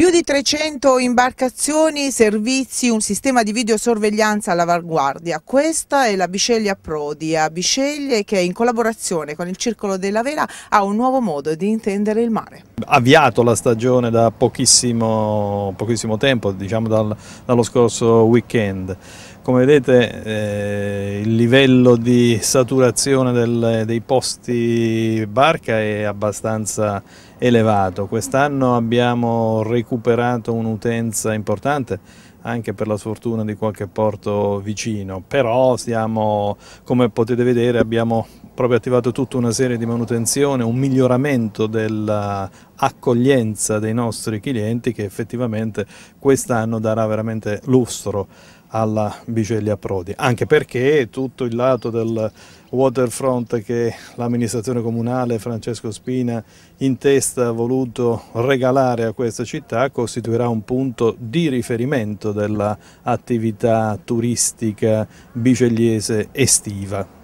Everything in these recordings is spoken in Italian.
Più di 300 imbarcazioni, servizi, un sistema di videosorveglianza all'avanguardia. Questa è la Biceglia Prodi, a Biceglie che in collaborazione con il Circolo della Vela ha un nuovo modo di intendere il mare. Avviato la stagione da pochissimo, pochissimo tempo, diciamo dal, dallo scorso weekend. Come vedete eh, il livello di saturazione del, dei posti barca è abbastanza elevato. Quest'anno abbiamo recuperato un'utenza importante anche per la sfortuna di qualche porto vicino, però siamo, come potete vedere abbiamo proprio attivato tutta una serie di manutenzione, un miglioramento dell'accoglienza dei nostri clienti che effettivamente quest'anno darà veramente lustro alla Biceglia Prodi, anche perché tutto il lato del waterfront che l'amministrazione comunale Francesco Spina in testa ha voluto regalare a questa città costituirà un punto di riferimento dell'attività turistica bicegliese estiva.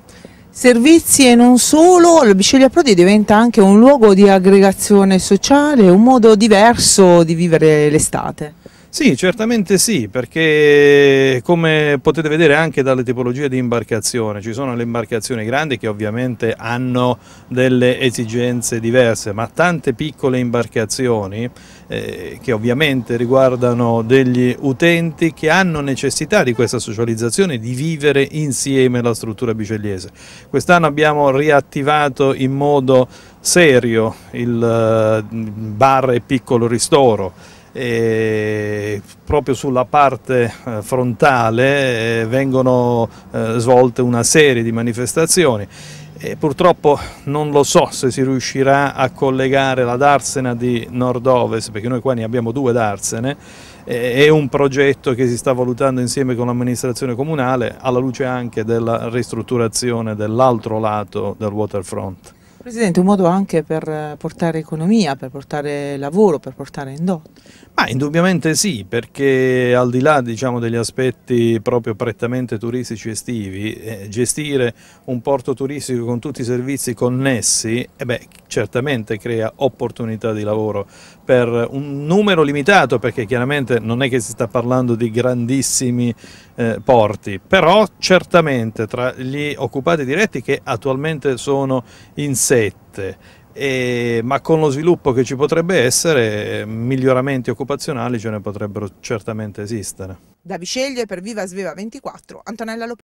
Servizi e non solo, la Bisceglia Prodi diventa anche un luogo di aggregazione sociale, un modo diverso di vivere l'estate. Sì, certamente sì, perché come potete vedere anche dalle tipologie di imbarcazione, ci sono le imbarcazioni grandi che ovviamente hanno delle esigenze diverse, ma tante piccole imbarcazioni eh, che ovviamente riguardano degli utenti che hanno necessità di questa socializzazione, di vivere insieme la struttura bicelliese. Quest'anno abbiamo riattivato in modo serio il eh, bar e piccolo ristoro, e proprio sulla parte eh, frontale eh, vengono eh, svolte una serie di manifestazioni. E purtroppo non lo so se si riuscirà a collegare la darsena di nord-ovest, perché noi qua ne abbiamo due darsene, è un progetto che si sta valutando insieme con l'amministrazione comunale alla luce anche della ristrutturazione dell'altro lato del waterfront. Presidente, un modo anche per portare economia, per portare lavoro, per portare indotto? Ma indubbiamente sì, perché al di là diciamo, degli aspetti proprio prettamente turistici estivi, eh, gestire un porto turistico con tutti i servizi connessi, eh beh, certamente crea opportunità di lavoro per un numero limitato, perché chiaramente non è che si sta parlando di grandissimi eh, porti, però certamente tra gli occupati diretti che attualmente sono in sette e, ma con lo sviluppo che ci potrebbe essere, miglioramenti occupazionali ce ne potrebbero certamente esistere. Da Viceglie per Viva Sveva 24, Antonella Lopez.